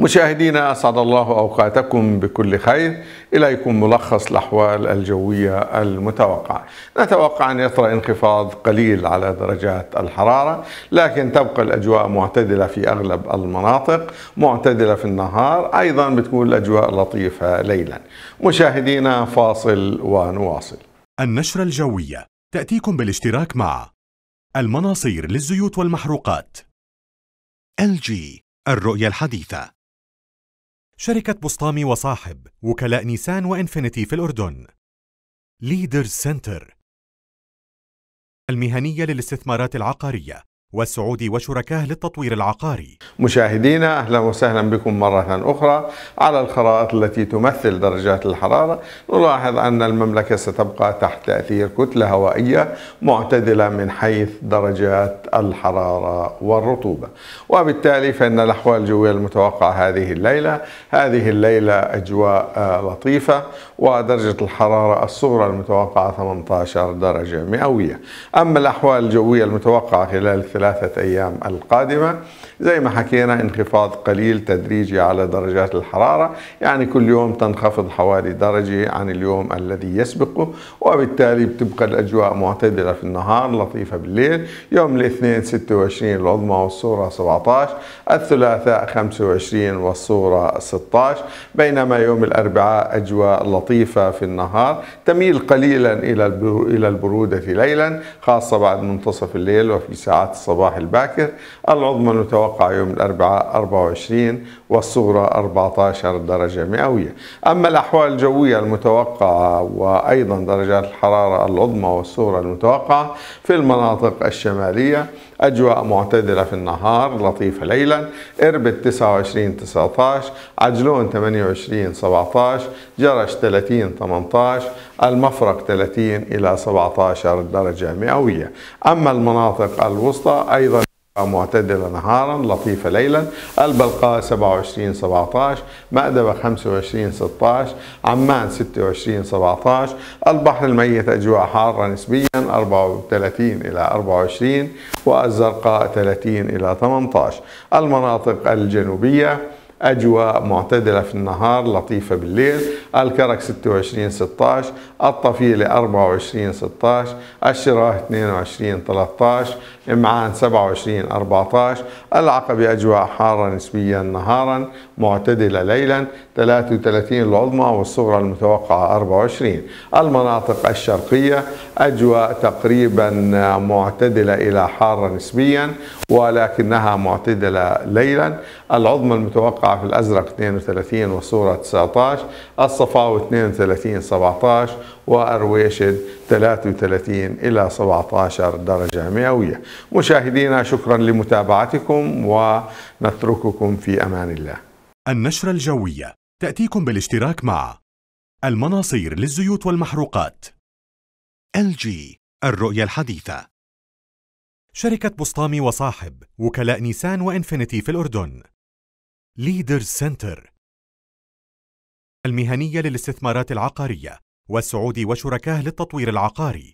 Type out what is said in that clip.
مشاهدينا أسعد الله أوقاتكم بكل خير إليكم ملخص الأحوال الجوية المتوقعة نتوقع أن يطرأ انخفاض قليل على درجات الحرارة لكن تبقى الأجواء معتدلة في أغلب المناطق معتدلة في النهار أيضا بتكون الأجواء لطيفة ليلا مشاهدينا فاصل ونواصل النشرة الجوية تأتيكم بالاشتراك مع المناصير للزيوت والمحروقات جي الرؤية الحديثة شركة بسطامي وصاحب وكلاء نيسان وإنفينيتي في الأردن ليدرز سنتر المهنية للاستثمارات العقارية والسعودي وشركاه للتطوير العقاري مشاهدينا أهلا وسهلا بكم مرة أخرى على الخرائط التي تمثل درجات الحرارة نلاحظ أن المملكة ستبقى تحت تأثير كتلة هوائية معتدلة من حيث درجات الحرارة والرطوبة وبالتالي فإن الأحوال الجوية المتوقعة هذه الليلة هذه الليلة أجواء آه، لطيفة ودرجة الحرارة الصغرى المتوقعة 18 درجة مئوية أما الأحوال الجوية المتوقعة خلال الثلاثة أيام القادمة زي ما حكينا انخفاض قليل تدريجي على درجات الحرارة يعني كل يوم تنخفض حوالي درجة عن اليوم الذي يسبقه وبالتالي بتبقى الأجواء معتدلة في النهار لطيفة بالليل يوم الاثنين 26 العظمى والصورة 17 الثلاثاء 25 والصورة 16 بينما يوم الأربعاء أجواء لطيفة في النهار تميل قليلا إلى البرودة ليلا خاصة بعد منتصف الليل وفي ساعات الصباح الصباح الباكر العظمى المتوقعة يوم الأربعاء 24 والصغرى 14 درجة مئوية أما الأحوال الجوية المتوقعة وأيضا درجات الحرارة العظمى والصغرى المتوقعة في المناطق الشمالية أجواء معتدلة في النهار لطيفة ليلا إربد 29 19 عجلون 28 17 جرش 30 18 المفرق 30 إلى 17 درجة مئوية أما المناطق الوسطى أيضا معتدلة نهارا لطيفة ليلا البلقاء 27 17 مأدبة 25 16 عمان 26 17 البحر الميت أجواء حارة نسبيا 34 إلى 24 والزرقاء 30 إلى 18 المناطق الجنوبية أجواء معتدلة في النهار لطيفة بالليل الكرك 26 16 الطفيلة 24 16 الشراه 22 13 إمعان 27 14 العقبة أجواء حارة نسبيا نهارا معتدلة ليلا 33 العظمى والصغرى المتوقعة 24 المناطق الشرقية أجواء تقريبا معتدلة إلى حارة نسبيا ولكنها معتدلة ليلا العظمى المتوقعة في الأزرق 32 وصورة 19 الصفاوي 32 17 وأرويشد 33 إلى 17 درجة مئوية مشاهدينا شكرا لمتابعتكم ونترككم في أمان الله النشرة الجوية تأتيكم بالاشتراك مع المناصير للزيوت والمحروقات جي الرؤية الحديثة شركة بسطامي وصاحب وكلاء نيسان وإنفينيتي في الأردن ليدر سنتر المهنية للاستثمارات العقارية والسعودي وشركاه للتطوير العقاري